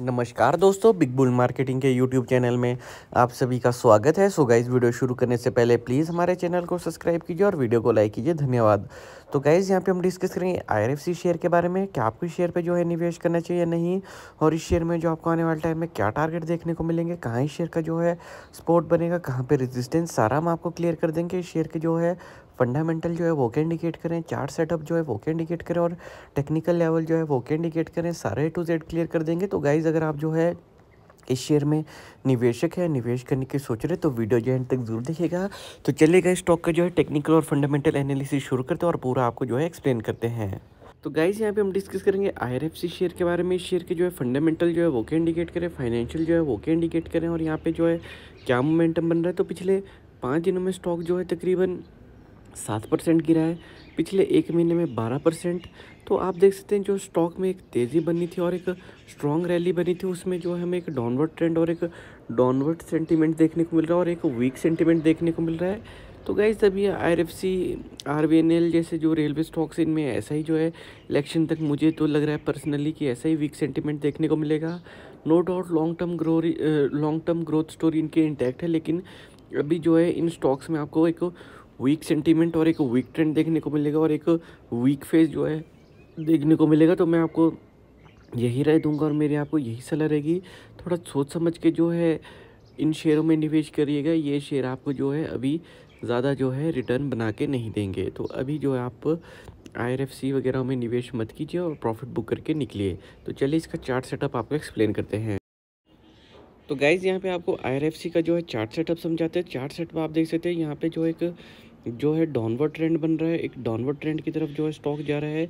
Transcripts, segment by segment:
नमस्कार दोस्तों big bull marketing के यूट्यूब चैनल में आप सभी का स्वागत है सो गाइज वीडियो शुरू करने से पहले प्लीज़ हमारे चैनल को सब्सक्राइब कीजिए और वीडियो को लाइक कीजिए धन्यवाद तो गाइज़ यहाँ पे हम डिस्कस करेंगे आईआरएफसी शेयर के बारे में क्या आपको शेयर पे जो है निवेश करना चाहिए या नहीं और इस शेयर में जो आपको आने वाले टाइम में क्या टारगेट देखने को मिलेंगे कहाँ इस शेयर का जो है स्पोर्ट बनेगा कहाँ पर रेजिस्टेंस सारा हम आपको क्लियर कर देंगे इस शेयर के जो है फंडामेंटल जो है वो के इंडिकेट करें चार्ट सेटअप जो है वो के इंडिकेट करें और टेक्निकल लेवल जो है वो के इंडिकेट करें सारे टू जेड क्लियर कर देंगे तो गाइज़ अगर आप जो है इस शेयर में निवेशक है निवेश करने की सोच रहे तो वीडियो जो है तक जरूर देखिएगा तो चलेगा स्टॉक का जो है टेक्निकल और फंडामेंटल एनालिसिस शुरू करते हैं और पूरा आपको जो है एक्सप्लेन करते हैं तो गाइज यहाँ पे हम डिस्कस करेंगे आईआरएफसी शेयर के बारे में शेयर के जो है फंडामेंटल जो है वो के इंडिकेट करें फाइनेंशियल जो है वो के इंडिकेट करें और यहाँ पे जो है क्या मोमेंटम बन रहा है तो पिछले पाँच दिनों में स्टॉक जो है तकरीबन सात परसेंट गिरा है पिछले एक महीने में बारह परसेंट तो आप देख सकते हैं जो स्टॉक में एक तेज़ी बनी थी और एक स्ट्रॉन्ग रैली बनी थी उसमें जो हमें एक डाउनवर्ड ट्रेंड और एक डाउनवर्ड सेंटीमेंट देखने को मिल रहा है और एक वीक सेंटीमेंट देखने को मिल रहा है तो गाइज अभी R F C R B N L जैसे जो रेलवे स्टॉक्स इनमें ऐसा ही जो है इलेक्शन तक मुझे तो लग रहा है पर्सनली कि ऐसा ही वीक सेंटीमेंट देखने को मिलेगा no doubt long term grow long term growth story इनके इंटैक्ट है लेकिन अभी जो है इन स्टॉक्स में आपको एक वीक सेंटीमेंट और एक वीक ट्रेंड देखने को मिलेगा और एक वीक फेज जो है देखने को मिलेगा तो मैं आपको यही राय दूंगा और मेरी आपको यही सलाह रहेगी थोड़ा सोच समझ के जो है इन शेयरों में निवेश करिएगा ये शेयर आपको जो है अभी ज़्यादा जो है रिटर्न बना के नहीं देंगे तो अभी जो है आप आई वगैरह में निवेश मत कीजिए और प्रॉफिट बुक करके निकलिए तो चलिए इसका चार्ट सेटअप आपको एक्सप्लेन करते हैं तो गाइज़ यहाँ पे आपको आई का जो है चार्ट सेटअप समझाते हैं चार्ट सेटअप आप देख सकते हैं यहाँ पे जो एक जो है डाउनवर्ड ट्रेंड बन रहा है एक डाउनवर्ड ट्रेंड की तरफ जो है स्टॉक जा रहा है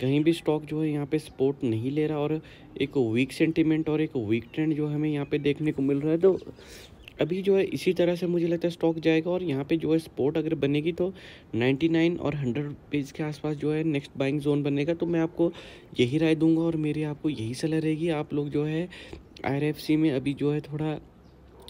कहीं भी स्टॉक जो है यहाँ पे सपोर्ट नहीं ले रहा और एक वीक सेंटीमेंट और एक वीक ट्रेंड जो हमें यहाँ पे देखने को मिल रहा है तो अभी जो है इसी तरह से मुझे लगता है स्टॉक जाएगा और यहाँ पे जो है सपोर्ट अगर बनेगी तो 99 और 100 पेज के आसपास जो है नेक्स्ट बाइंग जोन बनेगा तो मैं आपको यही राय दूंगा और मेरी आपको यही सलाह रहेगी आप लोग जो है आईआरएफसी में अभी जो है थोड़ा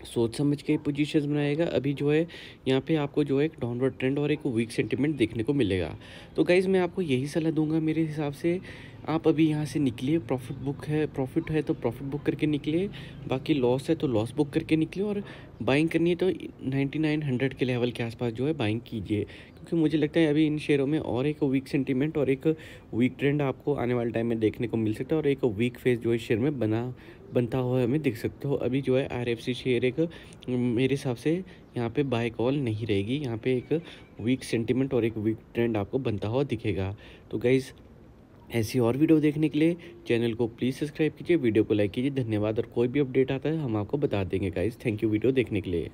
सोच समझ के पोजीशंस बनाएगा अभी जो है यहाँ पे आपको जो है एक डाउनवर्ड ट्रेंड और एक वीक सेंटीमेंट देखने को मिलेगा तो गाइज़ मैं आपको यही सलाह दूंगा मेरे हिसाब से आप अभी यहाँ से निकलिए प्रॉफिट बुक है प्रॉफिट है तो प्रॉफिट बुक करके निकलिए बाकी लॉस है तो लॉस बुक करके निकलिए और बाइंग करनी है तो 9900 के लेवल के आसपास जो है बाइंग कीजिए क्योंकि मुझे लगता है अभी इन शेयरों में और एक वीक सेंटीमेंट और एक वीक ट्रेंड आपको आने वाले टाइम में देखने को मिल सकता है और एक वीक फेज जो है शेयर में बना बनता हुआ हमें दिख सकता हो अभी जो है आर शेयर एक मेरे हिसाब से यहाँ पे बाय कॉल नहीं रहेगी यहाँ पे एक वीक सेंटीमेंट और एक वीक ट्रेंड आपको बनता हुआ दिखेगा तो गाइज़ ऐसी और वीडियो देखने के लिए चैनल को प्लीज़ सब्सक्राइब कीजिए वीडियो को लाइक कीजिए धन्यवाद और कोई भी अपडेट आता है हम आपको बता देंगे गाइज थैंक यू वीडियो देखने के लिए